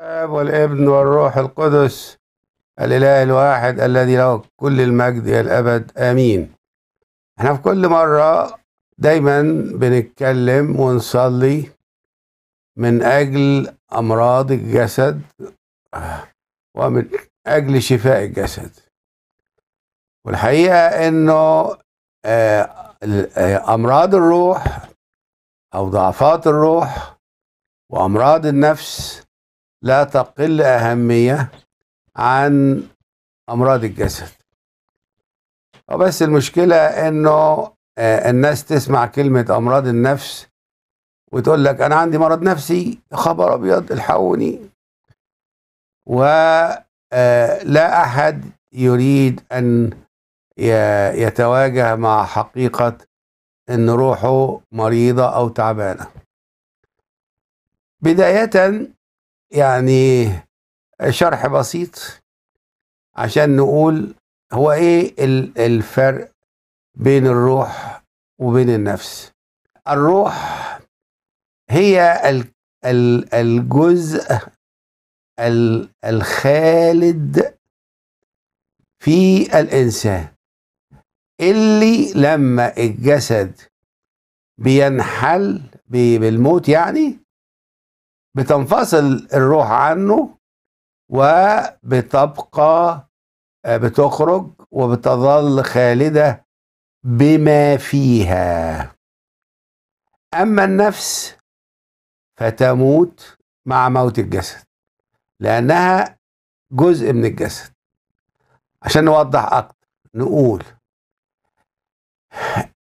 الاب والابن والروح القدس الاله الواحد الذي له كل المجد الى الابد امين احنا في كل مره دايما بنتكلم ونصلي من اجل امراض الجسد ومن اجل شفاء الجسد والحقيقه انه آه، آه، امراض الروح او ضعفات الروح وامراض النفس لا تقل أهمية عن أمراض الجسد وبس المشكلة إنه آه، الناس تسمع كلمة أمراض النفس وتقول لك أنا عندي مرض نفسي خبر أبيض الحقوني ولا آه، أحد يريد أن يتواجه مع حقيقة أن روحه مريضة أو تعبانة بداية يعني شرح بسيط عشان نقول هو ايه الفرق بين الروح وبين النفس الروح هي الجزء الخالد في الانسان اللي لما الجسد بينحل بالموت يعني بتنفصل الروح عنه وبتبقى آه، بتخرج وبتظل خالدة بما فيها أما النفس فتموت مع موت الجسد لأنها جزء من الجسد عشان نوضح أكتر نقول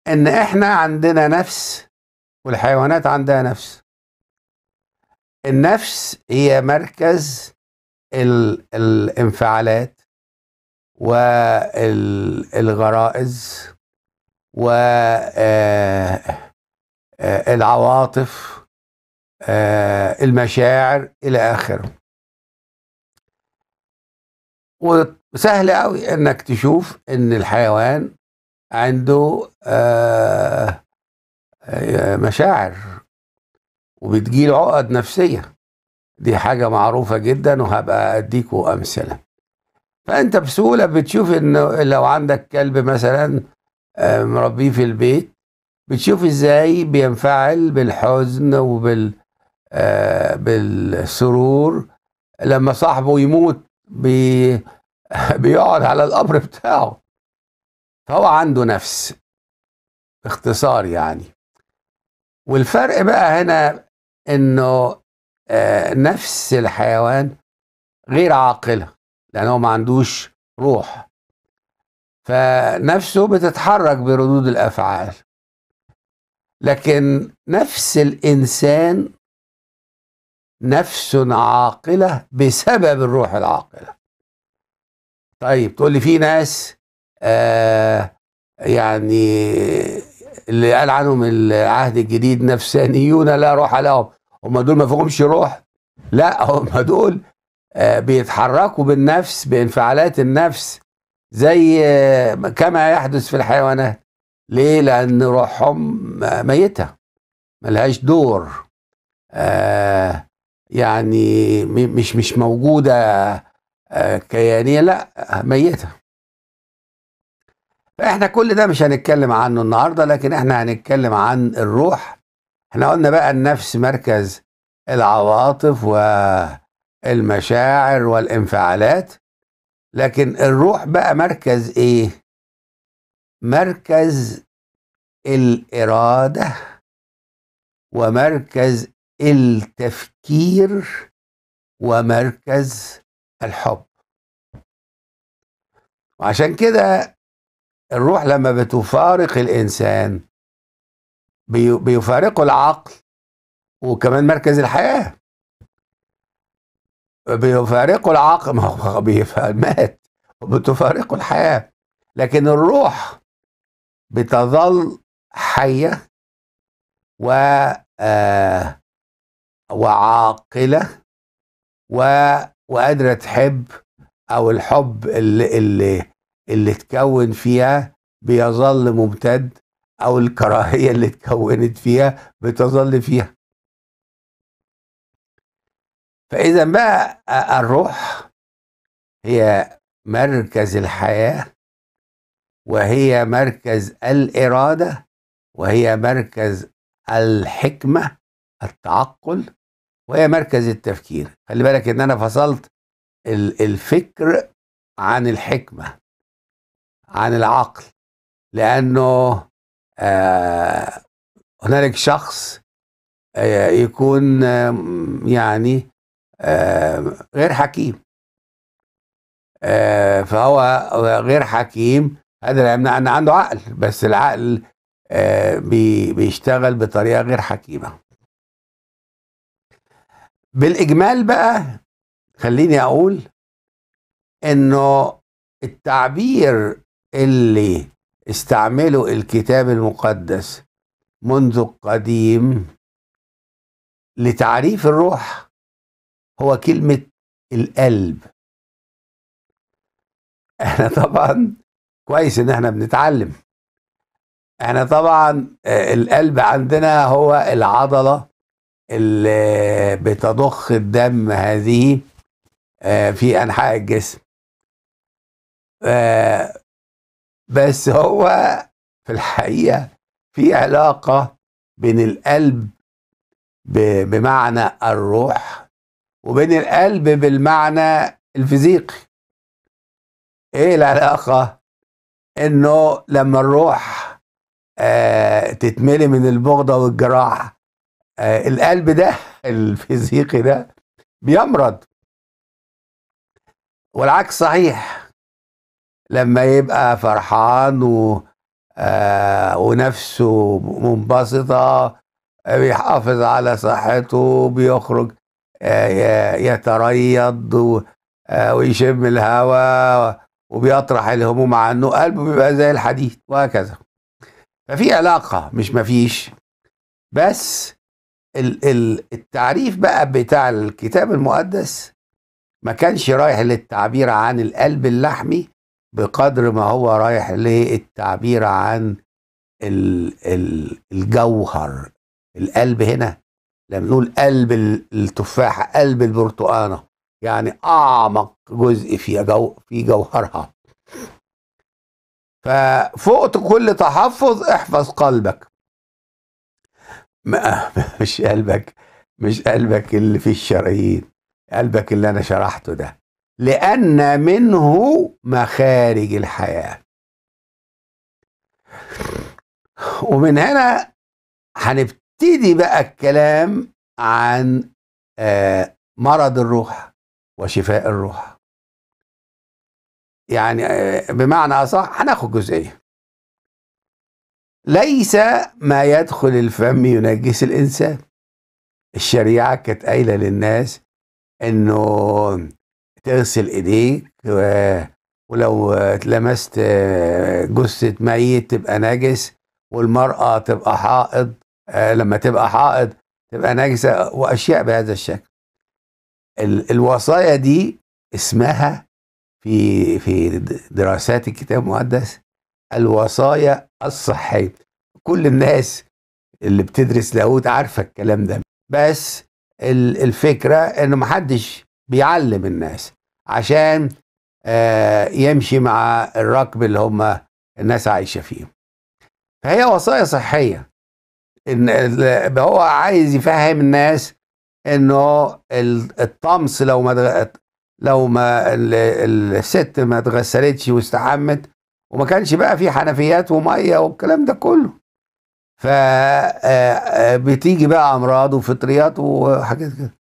إن إحنا عندنا نفس والحيوانات عندها نفس النفس هي مركز الانفعالات والغرائز والعواطف آه، آه، آه، المشاعر إلى آخره وسهل قوي انك تشوف ان الحيوان عنده مشاعر وبتجيل عقد نفسية دي حاجة معروفة جدا وهبقى أديكوا أمثلة فأنت بسهولة بتشوف إنه لو عندك كلب مثلا آه، مربيه في البيت بتشوف إزاي بينفعل بالحزن وبال آه، بالسرور لما صاحبه يموت بي بيقعد على القبر بتاعه فهو عنده نفس باختصار يعني والفرق بقى هنا انه آه، نفس الحيوان غير عاقله لانه ما عندوش روح فنفسه بتتحرك بردود الافعال لكن نفس الانسان نفس عاقله بسبب الروح العاقله طيب تقول لي في ناس آه يعني اللي قال عنهم العهد الجديد نفسانيون لا روح لهم هم دول ما فيهمش روح لا هم دول آه، بيتحركوا بالنفس بانفعالات النفس زي آه، كما يحدث في الحيوانات ليه لان روحهم ميته ملهاش دور آه، يعني مش مش موجوده كيانيه لا ميته احنا كل ده مش هنتكلم عنه النهارده لكن احنا هنتكلم عن الروح احنا قلنا بقى النفس مركز العواطف والمشاعر والانفعالات لكن الروح بقى مركز ايه مركز الاراده ومركز التفكير ومركز الحب وعشان كده الروح لما بتفارق الإنسان بيفارقه العقل وكمان مركز الحياة بيفارقه العقل ما هو مات وبتفارقه الحياة لكن الروح بتظل حية و آه، وعاقلة و... وقادرة تحب أو الحب اللي, اللي اللي اتكون فيها بيظل ممتد او الكراهيه اللي اتكونت فيها بتظل فيها فاذا بقى الروح هي مركز الحياه وهي مركز الاراده وهي مركز الحكمه التعقل وهي مركز التفكير خلي بالك ان انا فصلت الفكر عن الحكمه عن العقل لانه آه هنالك شخص آه يكون آه يعني آه غير حكيم آه فهو غير حكيم هذا لا يمنع ان عنده عقل بس العقل آه بي بيشتغل بطريقه غير حكيمه بالاجمال بقى خليني اقول انه التعبير اللي استعملوا الكتاب المقدس منذ القديم لتعريف الروح هو كلمة القلب احنا طبعا كويس ان احنا بنتعلم احنا طبعا آه، القلب عندنا هو العضلة اللي بتضخ الدم هذه آه، في انحاء الجسم آه، بس هو في الحقيقه في علاقه بين القلب بمعنى الروح وبين القلب بالمعنى الفيزيقي ايه العلاقه انه لما الروح آه تتملي من البغضه والجراح آه القلب ده الفيزيقي ده بيمرض والعكس صحيح لما يبقى فرحان و آه ونفسه منبسطة بيحافظ على صحته بيخرج آه يتريض آه ويشم الهواء وبيطرح الهموم عنه قلبه بيبقى زي الحديد وهكذا ففي علاقة مش مفيش بس التعريف بقى بتاع الكتاب المقدس ما كانش رايح للتعبير عن القلب اللحمي بقدر ما هو رايح للتعبير عن الجوهر القلب هنا لما نقول قلب التفاحة قلب البرتقانة يعني أعمق جزء في جو في جوهرها ففوق كل تحفظ احفظ قلبك مش قلبك مش قلبك اللي فيه الشرايين قلبك اللي أنا شرحته ده لأن منه مخارج الحياة ومن هنا هنبتدي بقى الكلام عن آه، مرض الروح وشفاء الروح يعني آه، بمعنى أصح هناخد جزئية ليس ما يدخل الفم ينجس الإنسان الشريعة كانت قايلة للناس إنه تغسل ايديك ولو لمست آه، جثة ميت تبقى نجس والمرأة تبقى حائض آه، لما تبقى حائض تبقى نجسة وأشياء بهذا الشكل الوصايا دي اسمها في في دراسات الكتاب المقدس الوصايا الصحية كل الناس اللي بتدرس لاهوت عارفة الكلام ده بس الفكرة انه محدش بيعلم الناس عشان آه، يمشي مع الركب اللي هم الناس عايشه فيه فهي وصايا صحيه ان هو عايز يفهم الناس انه الطمس لو ما لو ما الست ما اتغسلتش واستحمت وما كانش بقى في حنفيات وميه والكلام ده كله ف آه، آه، بتيجي بقى امراض وفطريات وحاجات كده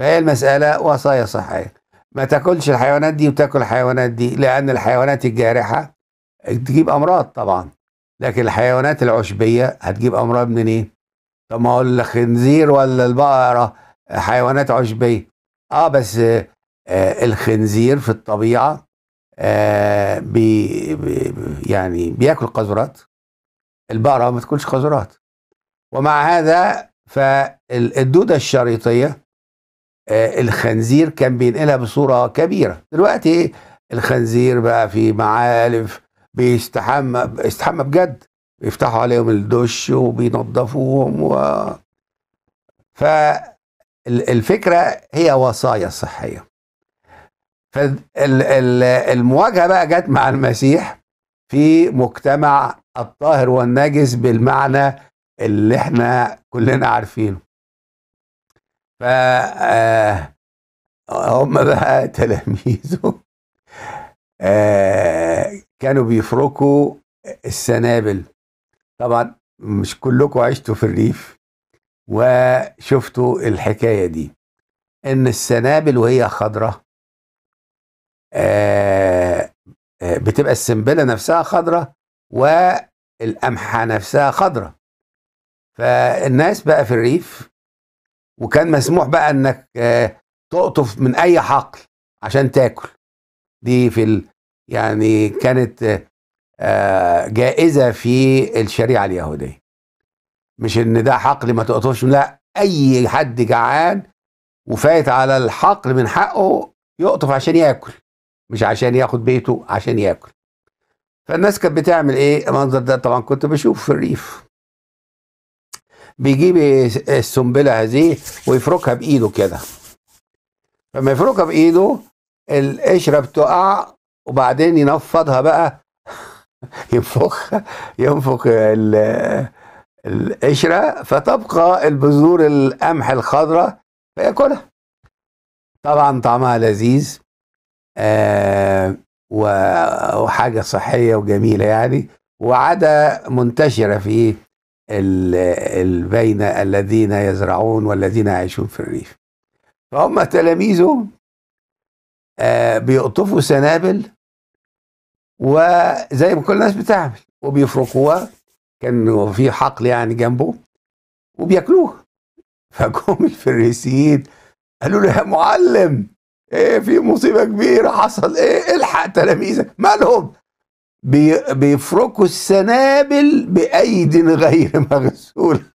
فهي المسألة وصايا صحية ما تاكلش الحيوانات دي وتاكل الحيوانات دي لأن الحيوانات الجارحة تجيب أمراض طبعا لكن الحيوانات العشبية هتجيب أمراض منين؟ إيه؟ طب ما هو الخنزير ولا البقرة حيوانات عشبية اه بس آه الخنزير في الطبيعة آه بي بي يعني بياكل قذرات البقرة ما تاكلش قذرات ومع هذا فالدودة الشريطية آه، الخنزير كان بينقلها بصوره كبيره دلوقتي الخنزير بقى في معالف بيستحمى استحمى بجد بيفتحوا عليهم الدش وبينظفوهم و فالفكره هي وصايا صحيه فالمواجهه بقى جت مع المسيح في مجتمع الطاهر والنجس بالمعنى اللي احنا كلنا عارفينه ف آه، هم بقى تلاميذه آه، كانوا بيفركوا السنابل طبعا مش كلكم عشتوا في الريف وشفتوا الحكايه دي ان السنابل وهي خضراء آه، بتبقى السنبله نفسها خضراء والقمحه نفسها خضراء فالناس بقى في الريف وكان مسموح بقى انك آه، تقطف من اي حقل عشان تاكل دي في ال... يعني كانت آه، جائزه في الشريعه اليهوديه مش ان ده حقل ما تقطفش لا اي حد جعان وفايت على الحقل من حقه يقطف عشان ياكل مش عشان ياخد بيته عشان ياكل فالناس كانت بتعمل ايه المنظر ده طبعا كنت بشوف في الريف بيجيب السنبله هذه ويفركها بايده كده لما يفركها بايده القشره بتقع وبعدين ينفضها بقى ينفخ ينفخ القشره فتبقى البذور القمح الخضراء فياكلها طبعا طعمها لذيذ آه، وحاجه صحيه وجميله يعني وعاده منتشره في بين الذين يزرعون والذين يعيشون في الريف فهم تلاميذه آه، بيقطفوا سنابل وزي ما كل الناس بتعمل وبيفركوها كان في حقل يعني جنبه وبياكلوها فجم الفريسيين قالوا له يا معلم ايه في مصيبه كبيره حصل ايه الحق تلاميذك مالهم بيفركوا السنابل بأيد غير مغسولة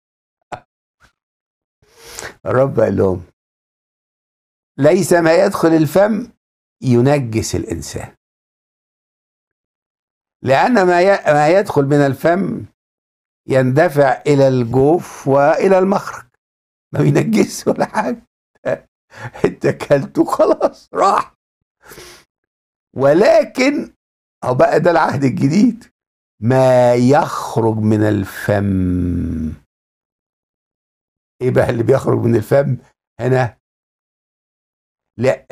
رب قال لهم ليس ما يدخل الفم ينجس الإنسان لأن ما يدخل من الفم يندفع إلى الجوف وإلى المخرج ما بينجس ولا حاجة انت اكلته خلاص راح ولكن أو بقى ده العهد الجديد ما يخرج من الفم ايه بقى اللي بيخرج من الفم هنا لا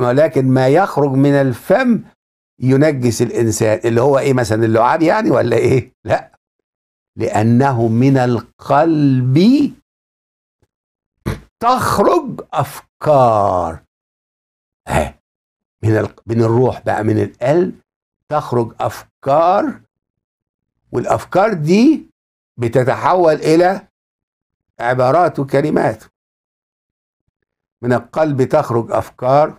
ولكن ما يخرج من الفم ينجس الانسان اللي هو ايه مثلا اللعاب يعني ولا ايه لا لانه من القلب تخرج افكار من من الروح بقى من القلب تخرج افكار والافكار دي بتتحول الى عبارات وكلمات من القلب تخرج افكار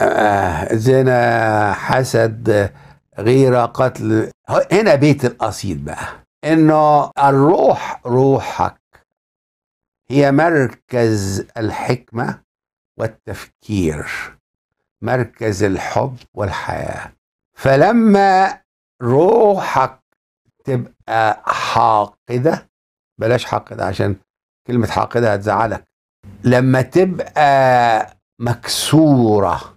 آه زنا حسد غيره قتل هنا بيت القصيد بقى انه الروح روحك هي مركز الحكمه والتفكير مركز الحب والحياة فلما روحك تبقى حاقدة بلاش حاقدة عشان كلمة حاقدة هتزعلك لما تبقى مكسورة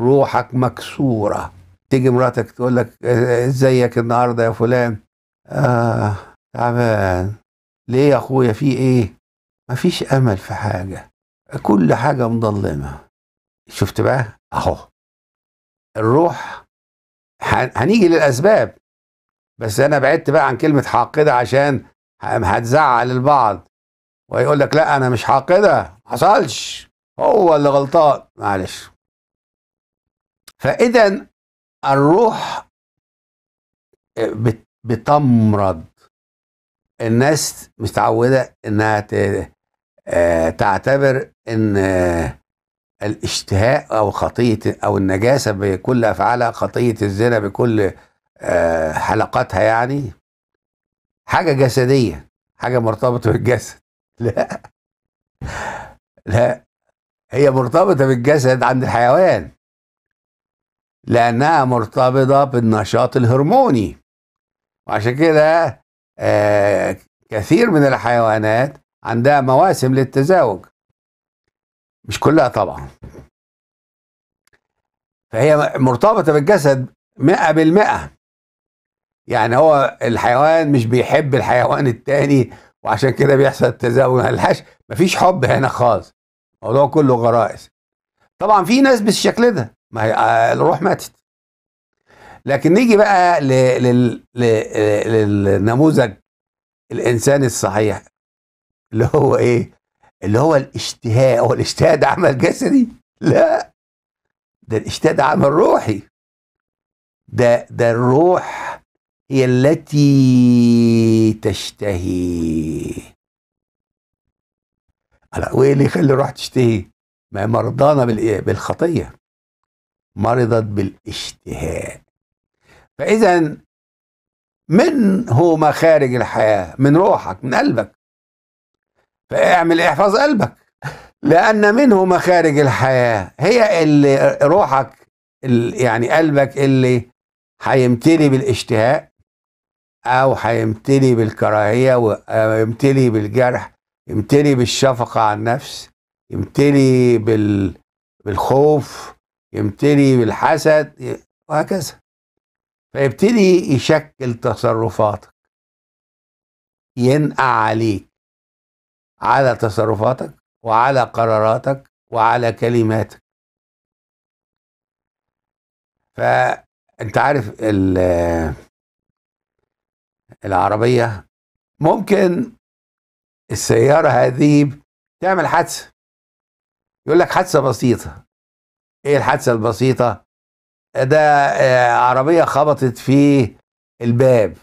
روحك مكسورة تيجي مراتك تقول لك ازيك النهارده يا فلان اه تعبان ليه يا اخويا في ايه مفيش امل في حاجه كل حاجه مضلمه شفت بقى اهو الروح هنيجي للاسباب بس انا بعدت بقى عن كلمه حاقده عشان هتزعل البعض ويقول لك لا انا مش حاقده حصلش هو اللي غلطان معلش فاذا الروح بتمرض الناس متعوده انها آه، تعتبر ان الاشتهاء او خطيه او النجاسه بكل افعالها خطيه الزنا بكل آه، حلقاتها يعني حاجه جسديه حاجه مرتبطه بالجسد لا لا هي مرتبطه بالجسد عند الحيوان لانها مرتبطه بالنشاط الهرموني وعشان كده آه، كثير من الحيوانات عندها مواسم للتزاوج مش كلها طبعا فهي مرتبطة بالجسد 100% يعني هو الحيوان مش بيحب الحيوان الثاني وعشان كده بيحصل تزاوج ملهاش مفيش حب هنا خالص الموضوع كله غرائز طبعا في ناس بالشكل ده ما هي آه، الروح ماتت لكن نيجي بقى للنموذج الانسان الصحيح اللي هو ايه اللي هو الاشتهاء هو الاشتهاء ده عمل جسدي لا ده الاشتهاء ده عمل روحي ده ده الروح هي التي تشتهي على وايه اللي يخلي الروح تشتهي ما مرضانا إيه؟ بالخطيه مرضت بالاشتهاء فاذا منه مخارج الحياه من روحك من قلبك فاعمل احفظ قلبك لأن منه مخارج الحياة هي اللي روحك اللي يعني قلبك اللي هيمتلي بالاشتهاء أو هيمتلي بالكراهية ويمتلي بالجرح يمتلي بالشفقة على النفس يمتلي بال بالخوف يمتلي بالحسد وهكذا فيبتدي يشكل تصرفاتك ينقع عليك على تصرفاتك وعلى قراراتك وعلى كلماتك فانت عارف العربيه ممكن السياره هذه تعمل حادثه يقول لك حادثه بسيطه ايه الحادثه البسيطه ده آه، عربيه خبطت في الباب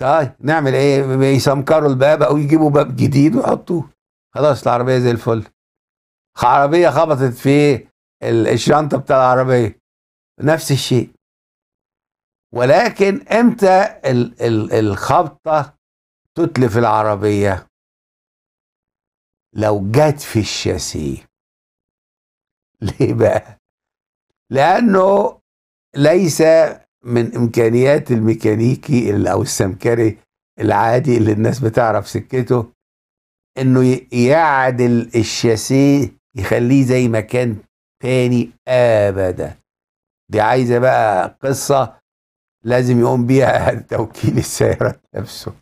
طيب نعمل ايه بيسمكروا الباب او يجيبوا باب جديد ويحطوه خلاص العربيه زي الفل عربيه خبطت في الشنطه بتاع العربيه نفس الشيء ولكن امتى الخبطه تتلف العربيه لو جت في الشاسيه ليه بقى لانه ليس من امكانيات الميكانيكي او السمكري العادي اللي الناس بتعرف سكته انه يعدل الشاسيه يخليه زي ما كان تاني ابدا دي عايزه بقى قصه لازم يقوم بيها توكيل السيارة نفسه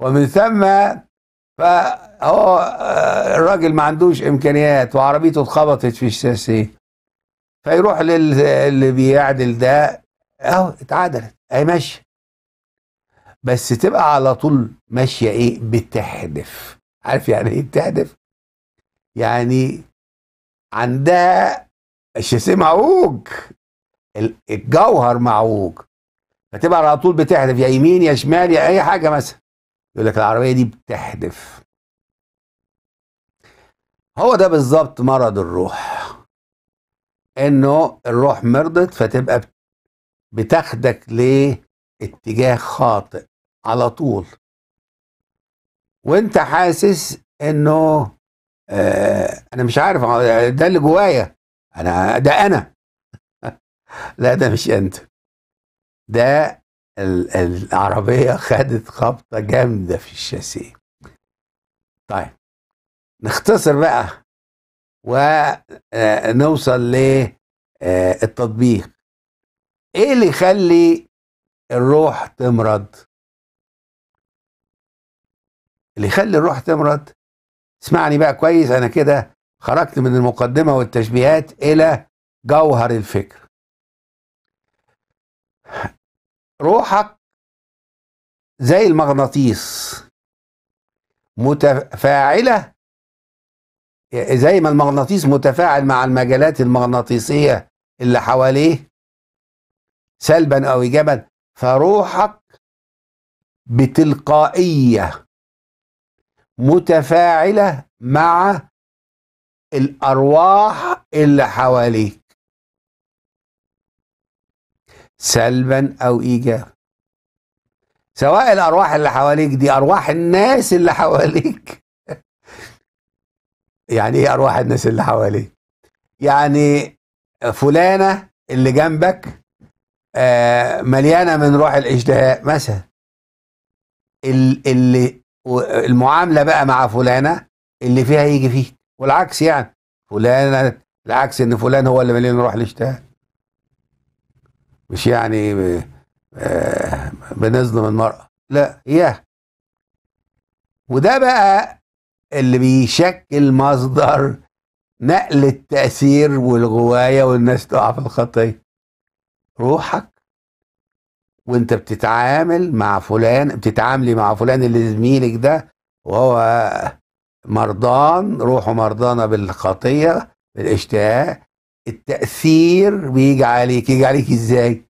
ومن ثم فهو آه، الراجل ما عندوش امكانيات وعربيته اتخبطت في الشاسيه فيروح للي بيعدل ده اهو اتعدلت اهي ماشيه بس تبقى على طول ماشيه ايه بتحدف عارف يعني ايه بتحدف يعني عندها الشاسيه معوج الجوهر معوج فتبقى على طول بتحدف يا يمين يا شمال يا اي حاجه مثلا يقول لك العربيه دي بتحدف هو ده بالظبط مرض الروح انه الروح مرضت فتبقى بتاخدك لاتجاه خاطئ على طول وانت حاسس انه آه انا مش عارف ده اللي جوايا انا ده انا لا ده مش انت ده العربيه خدت خبطه جامده في الشاسيه طيب نختصر بقى ونوصل آه، للتطبيق آه، ايه اللي يخلي الروح تمرض اللي يخلي الروح تمرض اسمعني بقى كويس انا كده خرجت من المقدمه والتشبيهات الى جوهر الفكر روحك زي المغناطيس متفاعله زي ما المغناطيس متفاعل مع المجالات المغناطيسيه اللي حواليه سلبا أو إيجابا فروحك بتلقائية متفاعلة مع الأرواح اللي حواليك سلبا أو إيجابا سواء الأرواح اللي حواليك دي أرواح الناس اللي حواليك يعني إيه أرواح الناس اللي حواليك يعني فلانة اللي جنبك آه، مليانه من روح الاشتهاء مثلا اللي المعامله بقى مع فلانه اللي فيها يجي فيه والعكس يعني فلانه العكس ان فلان هو اللي مليان روح الاشتهاء مش يعني آه، بنظلم المراه لا اياها وده بقى اللي بيشكل مصدر نقل التأثير والغواية والناس تقع في الخطية روحك وانت بتتعامل مع فلان بتتعاملي مع فلان اللي زميلك ده وهو مرضان روحه مرضانة بالخطية بالاشتهاء التأثير بيجي عليك يجي عليك ازاي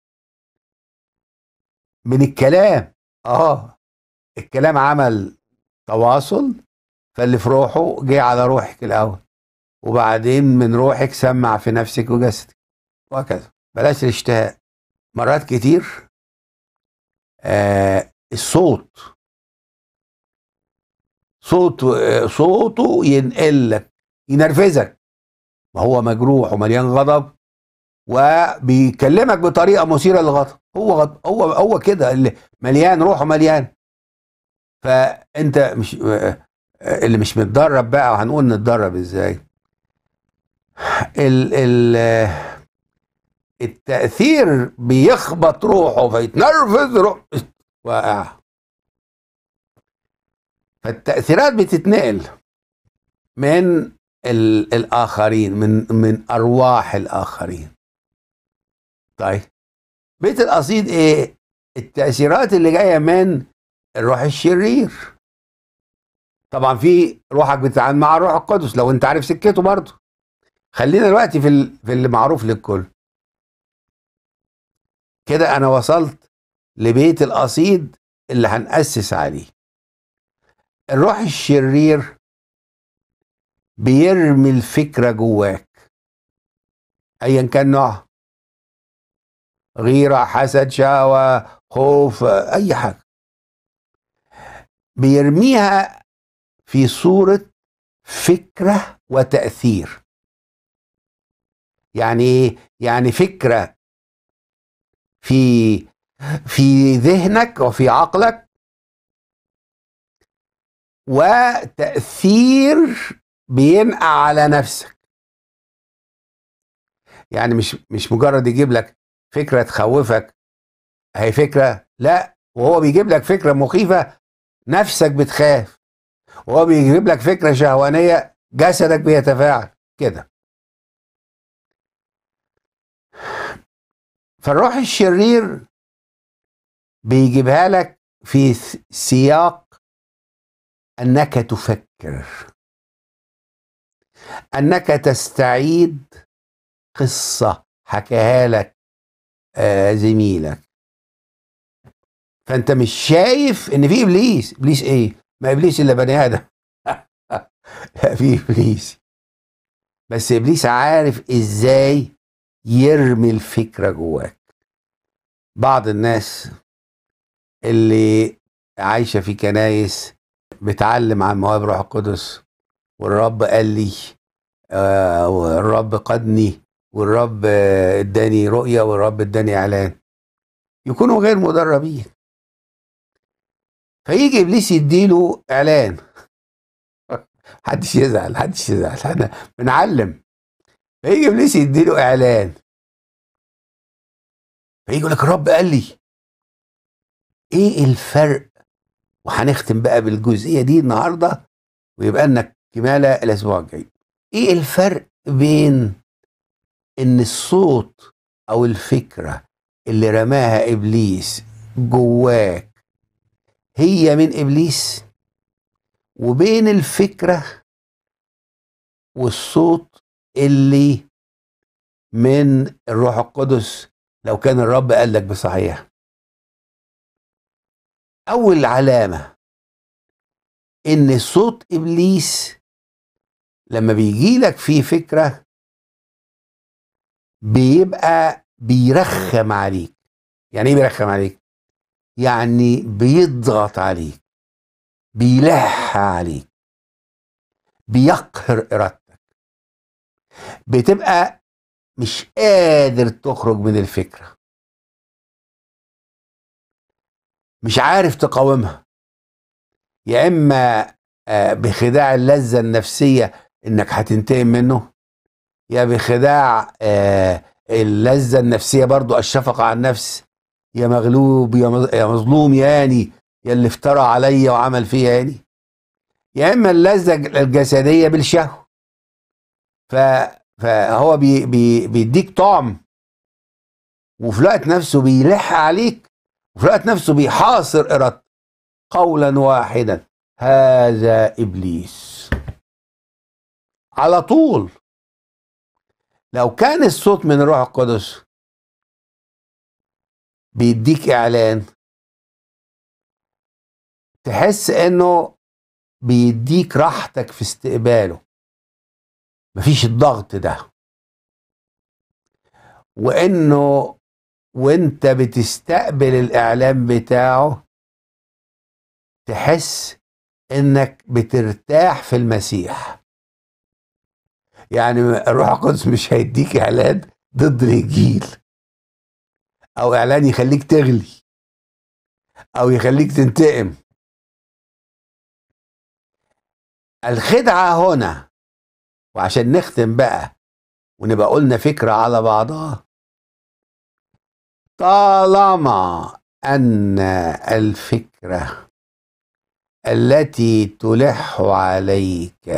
من الكلام اه الكلام عمل تواصل فاللي في روحه جه على روحك الاول وبعدين من روحك سمع في نفسك وجسدك وهكذا بلاش الاشتهاء مرات كتير آه الصوت صوت آه، صوته ينقل لك ينرفزك ما هو مجروح ومليان غضب وبيكلمك بطريقه مثيره للغضب هو غضب هو هو كده اللي مليان روحه مليان فانت مش آه، آه، اللي مش متدرب بقى وهنقول نتدرب ازاي ال ال التأثير بيخبط روحه فيتنرفز روح واقع فالتأثيرات بتتنقل من الآخرين من من أرواح الآخرين طيب بيت القصيد إيه؟ التأثيرات اللي جاية من الروح الشرير طبعا في روحك بتتعامل مع الروح القدس لو أنت عارف سكته برضه خلينا دلوقتي في في اللي معروف للكل كده انا وصلت لبيت القصيد اللي هنأسس عليه الروح الشرير بيرمي الفكرة جواك ايا كان نوعها غيرة حسد شهوة خوف اي حاجة بيرميها في صورة فكرة وتأثير يعني ايه؟ يعني فكرة في في ذهنك وفي عقلك وتأثير بينقع على نفسك يعني مش مش مجرد يجيب لك فكرة تخوفك هي فكرة لا وهو بيجيب لك فكرة مخيفة نفسك بتخاف وهو بيجيب لك فكرة شهوانية جسدك بيتفاعل كده فالروح الشرير بيجيبها لك في سياق انك تفكر انك تستعيد قصه حكاها لك آه، زميلك فانت مش شايف ان في ابليس ابليس ايه ما ابليس الا بني ادم لا في ابليس بس ابليس عارف ازاي يرمي الفكره جواك بعض الناس اللي عايشه في كنايس بتعلم عن مواهب روح القدس والرب قال لي آه والرب قدني والرب اداني رؤيه والرب اداني اعلان يكونوا غير مدربين فيجي ابليس يديله اعلان محدش يزعل محدش يزعل احنا بنعلم فيجي ابليس يديله اعلان فيجي يقول لك الرب قال لي ايه الفرق وهنختم بقى بالجزئيه دي النهارده ويبقى لنا كماله الاسبوع الجاي ايه الفرق بين ان الصوت او الفكره اللي رماها ابليس جواك هي من ابليس وبين الفكره والصوت اللي من الروح القدس لو كان الرب قال لك بصحيح اول علامه ان صوت ابليس لما بيجي لك فيه فكره بيبقى بيرخم عليك يعني ايه بيرخم عليك يعني بيضغط عليك بيلح عليك بيقهر ارادتك بتبقى مش قادر تخرج من الفكرة مش عارف تقاومها يا إما آه، بخداع اللذة النفسية إنك هتنتقم منه يا بخداع آه، اللذة النفسية برضو الشفقة على النفس يا مغلوب يا مظلوم ياني يا اللي افترى عليا وعمل فيا ياني يا إما اللذة الجسدية بالشهوة فهو بي بي بيديك طعم وفي الوقت نفسه بيلح عليك وفي الوقت نفسه بيحاصر ارادتك قولا واحدا هذا ابليس على طول لو كان الصوت من الروح القدس بيديك اعلان تحس انه بيديك راحتك في استقباله مفيش الضغط ده وانه وانت بتستقبل الاعلان بتاعه تحس انك بترتاح في المسيح يعني الروح القدس مش هيديك اعلان ضد الانجيل او اعلان يخليك تغلي او يخليك تنتقم الخدعه هنا وعشان نختم بقى ونبقى قلنا فكرة على بعضها طالما أن الفكرة التي تلح عليك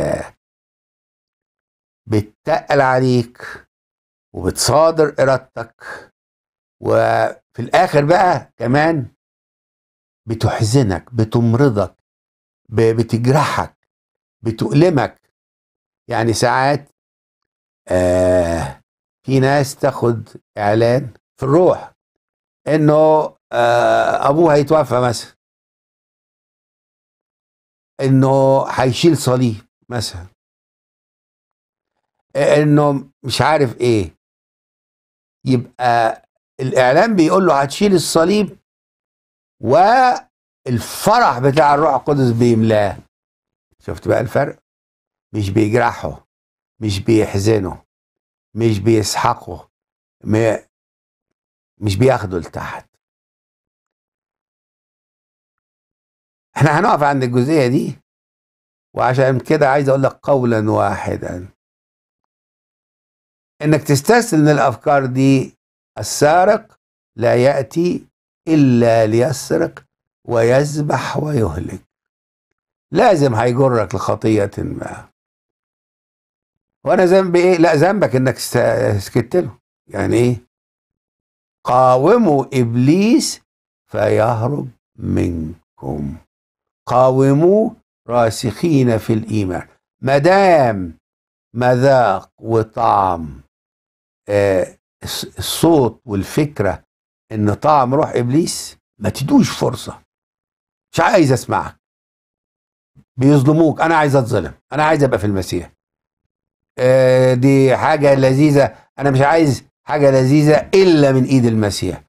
بتتقل عليك وبتصادر إرادتك وفي الآخر بقى كمان بتحزنك بتمرضك بتجرحك بتؤلمك يعني ساعات آه في ناس تاخد اعلان في الروح انه آه ابوه هيتوفى مثلا انه هيشيل صليب مثلا انه مش عارف ايه يبقى الاعلان بيقول له هتشيل الصليب والفرح بتاع الروح القدس بيملاه شفت بقى الفرق مش بيجرحه مش بيحزنه مش بيسحقه مش بياخده لتحت احنا هنقف عند الجزئية دي وعشان كده عايز اقول لك قولا واحدا انك تستسلم للافكار دي السارق لا ياتي الا ليسرق ويذبح ويهلك لازم هيجرك لخطيه ما وانا ذنبي ايه لا ذنبك انك سكت له يعني ايه قاوموا ابليس فيهرب منكم قاوموا راسخين في الايمان ما دام مذاق وطعم آه، الصوت والفكره ان طعم روح ابليس ما تدوش فرصه مش عايز اسمعك بيظلموك انا عايز اتظلم انا عايز ابقى في المسيح آه، دي حاجة لذيذة أنا مش عايز حاجة لذيذة إلا من إيد المسيح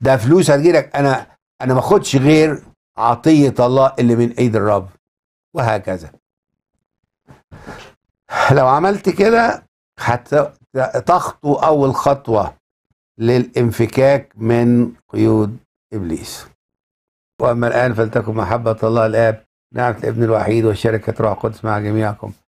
ده فلوس هتجيلك أنا أنا ما أخدش غير عطية الله اللي من إيد الرب وهكذا لو عملت كده هتخطو أول خطوة للانفكاك من قيود إبليس وأما الآن فلتكن محبة الله الآب نعمة الابن الوحيد وشركة روح القدس مع جميعكم